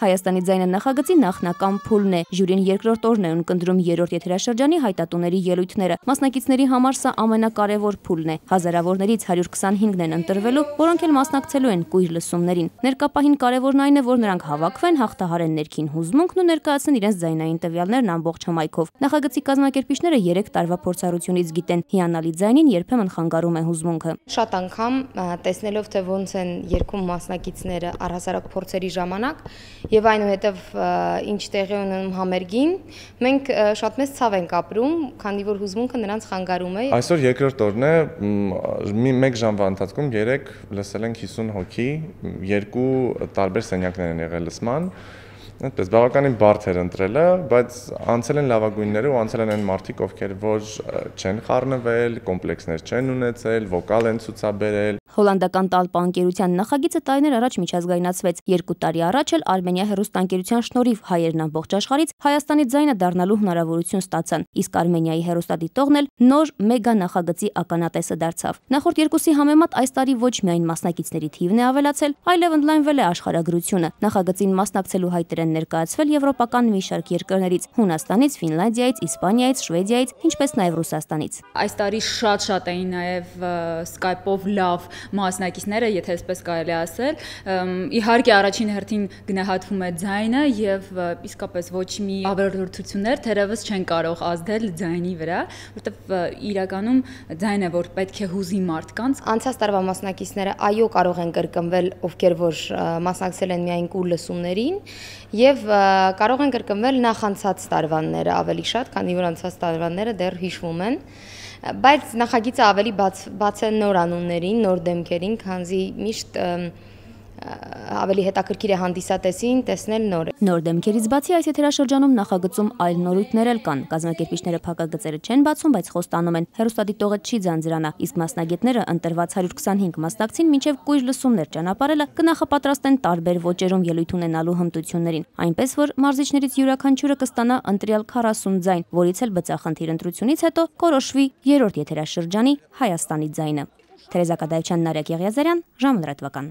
Հայաստանի ձայնը նախագծի նախնական փուլն է։ Ժյուրին երկրորդ օրն է ունկնդրում երրորդ եթերաշրջանի հայտատուների ելույթները։ Մասնակիցների համար սա ամենակարևոր փուլն է։ Հազարավորներից 125-ն են ընտրվելու, որոնք էլ մասնակցելու են կույր լսումներին։ Ներկապահին կարևորն այն է, որ նրանք հավաքվեն, հաղթահարեն ներքին հուզմունքն ու ներկայացնեն իրենց ձայնային տվյալներն ամբողջ հմայքով։ Նախագծի կազմակերպիչները 3 տարվա փորձառությունից գիտեն, հիանալի ձայնին երբեմն խանգարում է հուզմունքը։ Շատ անգամ տեսնելով թե ոնց են երկում մասնակիցները առհասարակ փորձերի ժամանակ եւ այնուհետեւ ինչ տեղի ունենում համերգին, մենք շատ մեծ ցավ ենք ապրում, քանի որ հուզմունքը նրանց խանգարում է։ Այսօր երկրորդ օրն է, մի 1 ժամվա ընթացքում 3 լսել ենք 50 հոգի, երկու տարբեր սենյակներ են եղել լսման այդպես բավականին բարդ էր ընտրելը, բայց անցել են լավագույնները ու անցել են այն մարդիկ, ովքեր որ չեն խառնվել, կոմպլեքսներ չեն ունեցել, վոկալ են ցուցաբերել, Հոլանդական տալպա ընկերության նախագիծը տարիներ առաջ միջազգայնացվեց։ Երկու տարի առաջ էլ Արմենիա հերոստանգերության շնորհիվ հայերն ամբողջ աշխարից Հայաստանի ձայնը դառնալու հնարավորություն ստացան, իսկ Արմենիայի հերոստադիտողն էլ նոր մեգա նախագծի ականատեսը դարձավ։ Նախորդ երկուսի համեմատ այս տարի ոչ միայն մասնակիցների թիվն է ավելացել, այլև ընդլայնվել է աշխարհագրությունը։ Նախագծին մասնակցելու հայտերեն ներկայացվել եվրոպական մի շարք երկրներից՝ Հունաստանից, Ֆինլանդիայից, Իսպանիայից, Շվեդիայից, ինչպես նաև Ռուսաստանից։ Այս տարի շատ-շատ էին նաև Skype-ով լավ մասնակիցները, եթե այսպես կարելի ասել, իհարկե առաջին հերթին գնահատվում է ձայնը եւ իսկապես ոչ մի ավերդություններ թերևս չեն կարող ազդել ձայնի վրա, որտեվ իրականում ձայնը որ պետք է հուզի մարդկանց։ Անցած տարվա մասնակիցները այո կարող են կրկնվել, ովքեր որ մասնակցել են միայն կուլ լսումներին եւ կարող են կրկնվել նախանցած տարվանները ավելի շատ, քանի որ անցած տարվանները դեռ հիշվում են բայց նախագիծը ավելի բաց բաց է նոր անուններին, նոր դեմքերին, քանզի միշտ և, ավելի հետաքրքիր է հանդիսատեսին տեսնել նորը։ Նոր դեմքերից բացի այս եթերաշրջանում նախագծում այլ նորույթներ էլ կան։ Կազմակերպիչները փակագծերը չեն բացում, բայց խոստանում են հերոստատիտողը չի ձանձրանա, իսկ մասնագետները ընտրված 125 մասնակցին մինչև կույր լսումներ ճանապարհելը կնախապատրաստեն տարբեր ոճերում ելույթ ունենալու հմտություններին, այնպես որ մարզիչներից յուրաքանչյուրը կստանա ընտրյալ 40 ձայն, որից էլ բծախնդիր ընտրությունից հետո կորոշվի երրորդ եթերաշրջանի Հայաստանի ձայնը։ Թերեզա Կադայչյան, Նարեկ Եղիազարյան, ժամը լրատվական։